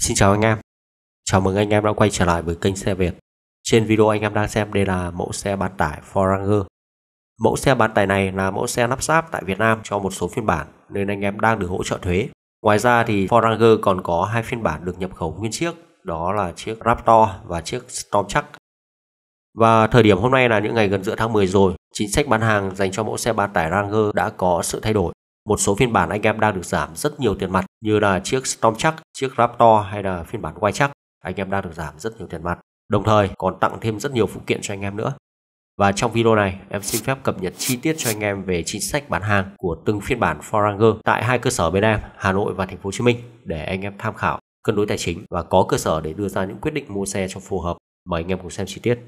Xin chào anh em Chào mừng anh em đã quay trở lại với kênh xe Việt Trên video anh em đang xem đây là mẫu xe bán tải Foranger Mẫu xe bán tải này là mẫu xe lắp ráp tại Việt Nam cho một số phiên bản nên anh em đang được hỗ trợ thuế Ngoài ra thì Foranger còn có hai phiên bản được nhập khẩu nguyên chiếc đó là chiếc Raptor và chiếc Stormtruck và thời điểm hôm nay là những ngày gần giữa tháng 10 rồi, chính sách bán hàng dành cho mẫu xe bán tải Ranger đã có sự thay đổi một số phiên bản anh em đang được giảm rất nhiều tiền mặt như là chiếc Storm Chuck, chiếc Raptor hay là phiên bản White Chuck. Anh em đang được giảm rất nhiều tiền mặt. Đồng thời còn tặng thêm rất nhiều phụ kiện cho anh em nữa. Và trong video này, em xin phép cập nhật chi tiết cho anh em về chính sách bán hàng của từng phiên bản Foranger tại hai cơ sở bên em, Hà Nội và Thành phố Hồ Chí Minh để anh em tham khảo, cân đối tài chính và có cơ sở để đưa ra những quyết định mua xe cho phù hợp. Mời anh em cùng xem chi tiết.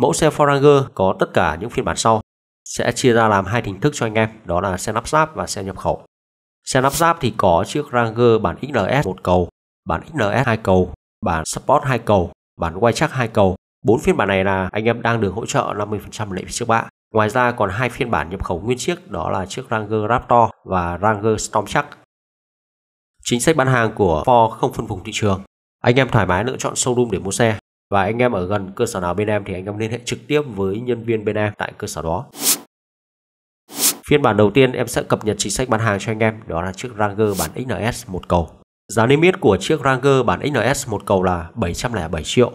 Mẫu xe Foranger có tất cả những phiên bản sau sẽ chia ra làm hai hình thức cho anh em, đó là xe lắp ráp và xe nhập khẩu. Xe lắp ráp thì có chiếc Ranger bản XLS một cầu, bản XLS hai cầu, bản Sport hai cầu, bản Waytrack hai cầu. Bốn phiên bản này là anh em đang được hỗ trợ 50% lệ phí trước bạ. Ngoài ra còn hai phiên bản nhập khẩu nguyên chiếc đó là chiếc Ranger Raptor và Ranger Stormtruck. Chính sách bán hàng của Ford không phân vùng thị trường. Anh em thoải mái lựa chọn showroom để mua xe và anh em ở gần cơ sở nào bên em thì anh em liên hệ trực tiếp với nhân viên bên em tại cơ sở đó Phiên bản đầu tiên em sẽ cập nhật chính sách bán hàng cho anh em đó là chiếc Ranger bản XNS một cầu. Giá niêm yết của chiếc Ranger bản XNS một cầu là 707 triệu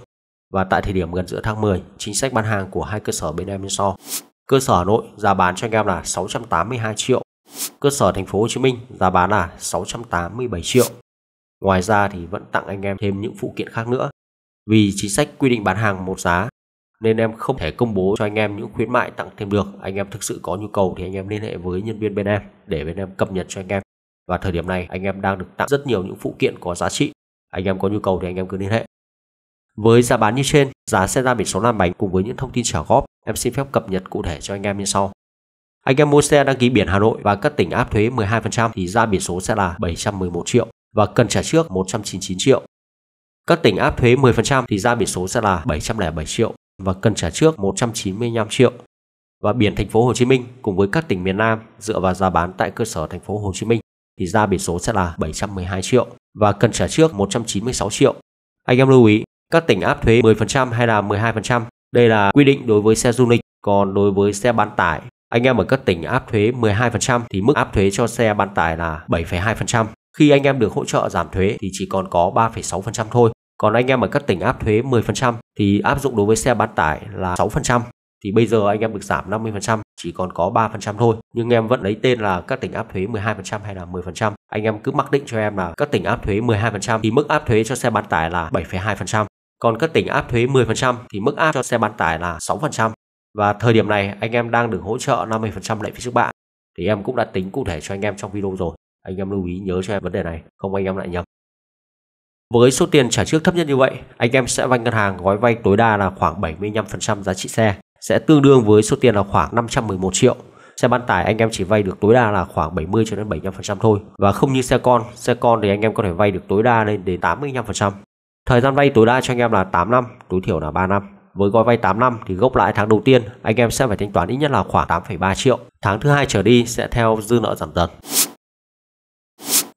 và tại thời điểm gần giữa tháng 10, chính sách bán hàng của hai cơ sở bên em như sau. Cơ sở Hà Nội giá bán cho anh em là 682 triệu. Cơ sở thành phố Hồ Chí Minh giá bán là 687 triệu. Ngoài ra thì vẫn tặng anh em thêm những phụ kiện khác nữa vì chính sách quy định bán hàng một giá nên em không thể công bố cho anh em những khuyến mại tặng thêm được. Anh em thực sự có nhu cầu thì anh em liên hệ với nhân viên bên em để bên em cập nhật cho anh em. Và thời điểm này anh em đang được tặng rất nhiều những phụ kiện có giá trị. Anh em có nhu cầu thì anh em cứ liên hệ. Với giá bán như trên, giá xe ra biển số làm Bánh cùng với những thông tin trả góp, em xin phép cập nhật cụ thể cho anh em như sau. Anh em mua xe đăng ký biển Hà Nội và các tỉnh áp thuế 12% thì ra biển số sẽ là 711 triệu và cần trả trước 199 triệu các tỉnh áp thuế 10% thì ra biển số sẽ là 707 triệu và cần trả trước 195 triệu. Và biển thành phố Hồ Chí Minh cùng với các tỉnh miền Nam dựa vào giá bán tại cơ sở thành phố Hồ Chí Minh thì ra biển số sẽ là 712 triệu và cần trả trước 196 triệu. Anh em lưu ý, các tỉnh áp thuế 10% hay là 12%, đây là quy định đối với xe du lịch, còn đối với xe bán tải, anh em ở các tỉnh áp thuế 12% thì mức áp thuế cho xe bán tải là 7,2%, khi anh em được hỗ trợ giảm thuế thì chỉ còn có 3,6% thôi. Còn anh em ở các tỉnh áp thuế 10% thì áp dụng đối với xe bán tải là 6%. Thì bây giờ anh em được giảm 50% chỉ còn có 3% thôi. Nhưng em vẫn lấy tên là các tỉnh áp thuế 12% hay là 10%. Anh em cứ mặc định cho em là các tỉnh áp thuế 12% thì mức áp thuế cho xe bán tải là 7,2%. Còn các tỉnh áp thuế 10% thì mức áp cho xe bán tải là 6%. Và thời điểm này anh em đang được hỗ trợ 50% lệ phí trước bạ. Thì em cũng đã tính cụ thể cho anh em trong video rồi. Anh em lưu ý nhớ cho em vấn đề này, không anh em lại nhập. Với số tiền trả trước thấp nhất như vậy, anh em sẽ vay ngân hàng gói vay tối đa là khoảng 75% giá trị xe, sẽ tương đương với số tiền là khoảng 511 triệu. Xe bán tải anh em chỉ vay được tối đa là khoảng 70 cho đến 75% thôi và không như xe con, xe con thì anh em có thể vay được tối đa lên đến 85%. Thời gian vay tối đa cho anh em là 8 năm, tối thiểu là 3 năm. Với gói vay 8 năm thì gốc lãi tháng đầu tiên anh em sẽ phải thanh toán ít nhất là khoảng 8,3 triệu. Tháng thứ hai trở đi sẽ theo dư nợ giảm dần.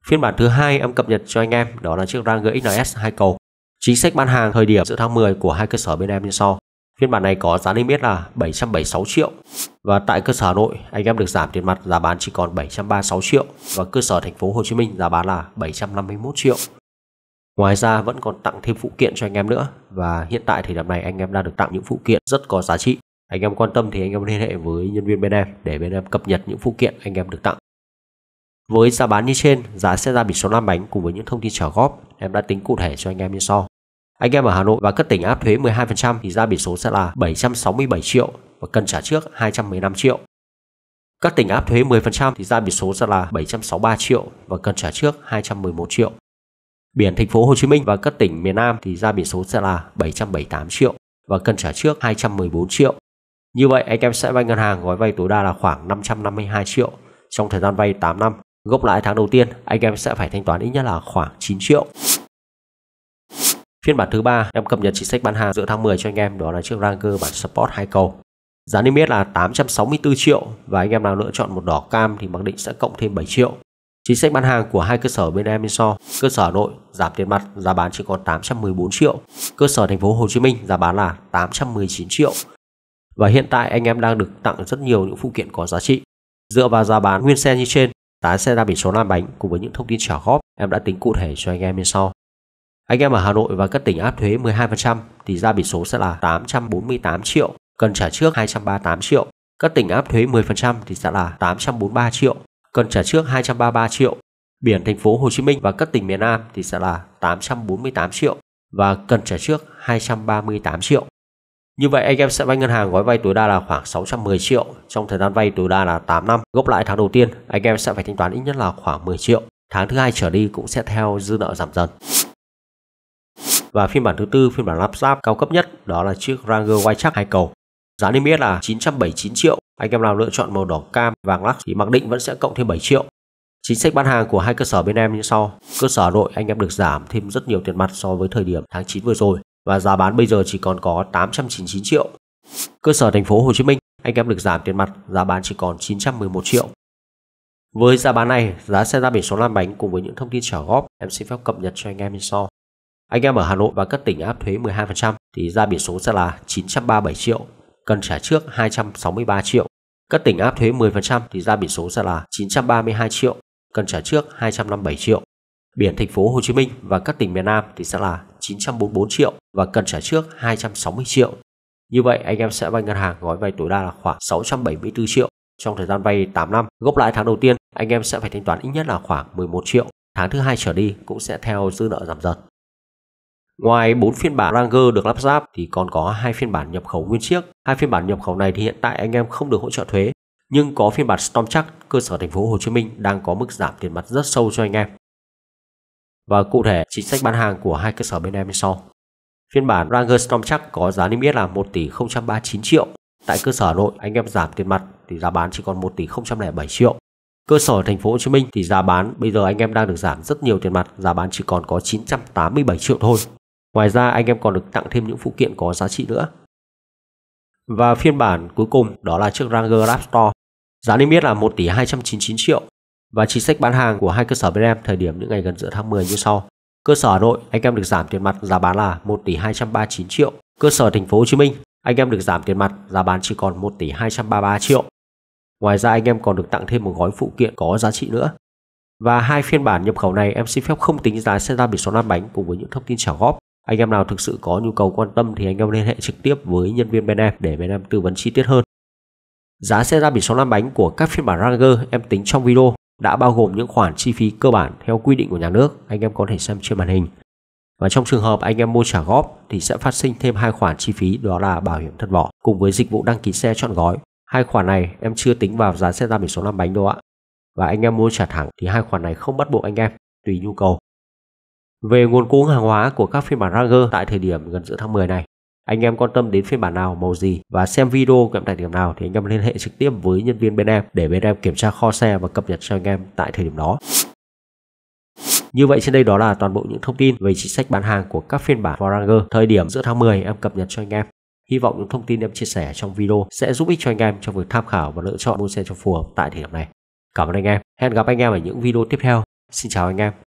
Phiên bản thứ hai em cập nhật cho anh em đó là chiếc RAM GX 2 cầu. Chính sách bán hàng thời điểm giữa tháng 10 của hai cơ sở bên em như sau. Phiên bản này có giá niêm yết là 776 triệu và tại cơ sở Hà Nội anh em được giảm tiền mặt giá bán chỉ còn 736 triệu và cơ sở thành phố Hồ Chí Minh giá bán là 751 triệu. Ngoài ra vẫn còn tặng thêm phụ kiện cho anh em nữa và hiện tại thì đợt này anh em đang được tặng những phụ kiện rất có giá trị. Anh em quan tâm thì anh em liên hệ với nhân viên bên em để bên em cập nhật những phụ kiện anh em được tặng với giá bán như trên, giá sẽ ra biển số Nam bánh cùng với những thông tin trả góp em đã tính cụ thể cho anh em như sau. Anh em ở Hà Nội và các tỉnh áp thuế 12% thì ra biển số sẽ là 767 triệu và cần trả trước 215 triệu. Các tỉnh áp thuế 10% thì ra biển số sẽ là 763 triệu và cần trả trước 211 triệu. Biển thành phố Hồ Chí Minh và các tỉnh miền Nam thì ra biển số sẽ là 778 triệu và cần trả trước 214 triệu. Như vậy anh em sẽ vay ngân hàng gói vay tối đa là khoảng 552 triệu trong thời gian vay 8 năm Gốc lãi tháng đầu tiên, anh em sẽ phải thanh toán ít nhất là khoảng 9 triệu. Phiên bản thứ ba em cập nhật chính sách bán hàng giữa tháng 10 cho anh em đó là chiếc Ranger bản Sport hai cầu. Giá niêm yết là 864 triệu và anh em nào lựa chọn một đỏ cam thì mặc định sẽ cộng thêm 7 triệu. Chính sách bán hàng của hai cơ sở bên em như Cơ sở Hà Nội giảm tiền mặt giá bán chỉ còn 814 triệu. Cơ sở thành phố Hồ Chí Minh giá bán là 819 triệu. Và hiện tại anh em đang được tặng rất nhiều những phụ kiện có giá trị. Dựa vào giá bán nguyên xe như trên, Tán sẽ ra biển số Lan Bánh cùng với những thông tin trả góp em đã tính cụ thể cho anh em bên sau. Anh em ở Hà Nội và các tỉnh áp thuế 12% thì ra biển số sẽ là 848 triệu, cần trả trước 238 triệu. Các tỉnh áp thuế 10% thì sẽ là 843 triệu, cần trả trước 233 triệu. Biển thành phố Hồ Chí Minh và các tỉnh miền Nam thì sẽ là 848 triệu và cần trả trước 238 triệu. Như vậy anh em sẽ vay ngân hàng gói vay tối đa là khoảng 610 triệu, trong thời gian vay tối đa là 8 năm. Gốc lãi tháng đầu tiên, anh em sẽ phải thanh toán ít nhất là khoảng 10 triệu. Tháng thứ hai trở đi cũng sẽ theo dư nợ giảm dần. Và phiên bản thứ tư, phiên bản lắp ráp cao cấp nhất đó là chiếc Ranger Wildtrak hai cầu. Giá niêm yết là 979 triệu. Anh em nào lựa chọn màu đỏ cam vàng lắc thì mặc định vẫn sẽ cộng thêm 7 triệu. Chính sách bán hàng của hai cơ sở bên em như sau. Cơ sở Hà Nội anh em được giảm thêm rất nhiều tiền mặt so với thời điểm tháng 9 vừa rồi và giá bán bây giờ chỉ còn có 899 triệu. Cơ sở thành phố Hồ Chí Minh, anh em được giảm tiền mặt, giá bán chỉ còn 911 triệu. Với giá bán này, giá xe ra biển số lan bánh cùng với những thông tin trả góp em xin phép cập nhật cho anh em như sau. Anh em ở Hà Nội và các tỉnh áp thuế 12% thì ra biển số sẽ là 937 triệu, cần trả trước 263 triệu. Các tỉnh áp thuế 10% thì ra biển số sẽ là 932 triệu, cần trả trước 257 triệu. Biển thành phố Hồ Chí Minh và các tỉnh miền Nam thì sẽ là 944 triệu và cần trả trước 260 triệu. Như vậy anh em sẽ vay ngân hàng gói vay tối đa là khoảng 674 triệu. Trong thời gian vay 8 năm, gốc lãi tháng đầu tiên anh em sẽ phải thanh toán ít nhất là khoảng 11 triệu. Tháng thứ hai trở đi cũng sẽ theo dư nợ giảm dần. Ngoài 4 phiên bản Ranger được lắp ráp thì còn có hai phiên bản nhập khẩu nguyên chiếc. Hai phiên bản nhập khẩu này thì hiện tại anh em không được hỗ trợ thuế, nhưng có phiên bản Storm cơ sở thành phố Hồ Chí Minh đang có mức giảm tiền mặt rất sâu cho anh em và cụ thể chính sách bán hàng của hai cơ sở bên em như sau. Phiên bản Ranger Storm chắc có giá niêm yết là 1 tỷ 039 triệu. Tại cơ sở Hà Nội, anh em giảm tiền mặt thì giá bán chỉ còn 1 tỷ 007 triệu. Cơ sở thành phố Hồ Chí Minh thì giá bán bây giờ anh em đang được giảm rất nhiều tiền mặt, giá bán chỉ còn có 987 triệu thôi. Ngoài ra anh em còn được tặng thêm những phụ kiện có giá trị nữa. Và phiên bản cuối cùng đó là chiếc Ranger Raptor. Giá niêm yết là 1 tỷ 299 triệu và chính sách bán hàng của hai cơ sở bên em thời điểm những ngày gần giữa tháng 10 như sau. Cơ sở Hà Nội, anh em được giảm tiền mặt giá bán là 1 tỷ 239 triệu. Cơ sở thành phố Hồ Chí Minh, anh em được giảm tiền mặt giá bán chỉ còn 1 tỷ 233 triệu. Ngoài ra anh em còn được tặng thêm một gói phụ kiện có giá trị nữa. Và hai phiên bản nhập khẩu này em xin phép không tính giá xe ra biển số lăn bánh cùng với những thông tin trả góp. Anh em nào thực sự có nhu cầu quan tâm thì anh em liên hệ trực tiếp với nhân viên bên em để bên em tư vấn chi tiết hơn. Giá xe ra biển số lăn bánh của các phiên bản Ranger em tính trong video đã bao gồm những khoản chi phí cơ bản theo quy định của nhà nước anh em có thể xem trên màn hình. Và trong trường hợp anh em mua trả góp thì sẽ phát sinh thêm hai khoản chi phí đó là bảo hiểm thất vỏ cùng với dịch vụ đăng ký xe chọn gói. Hai khoản này em chưa tính vào giá xe ra biển số 5 bánh đâu ạ. Và anh em mua trả thẳng thì hai khoản này không bắt buộc anh em, tùy nhu cầu. Về nguồn cung hàng hóa của các phiên bản Ranger tại thời điểm gần giữa tháng 10 này anh em quan tâm đến phiên bản nào màu gì và xem video cận tại điểm nào thì anh em liên hệ trực tiếp với nhân viên bên em để bên em kiểm tra kho xe và cập nhật cho anh em tại thời điểm đó như vậy trên đây đó là toàn bộ những thông tin về chính sách bán hàng của các phiên bản Voranger thời điểm giữa tháng 10 em cập nhật cho anh em. Hy vọng những thông tin em chia sẻ trong video sẽ giúp ích cho anh em trong việc tham khảo và lựa chọn mua xe cho phù hợp tại thời điểm này. Cảm ơn anh em. Hẹn gặp anh em ở những video tiếp theo. Xin chào anh em.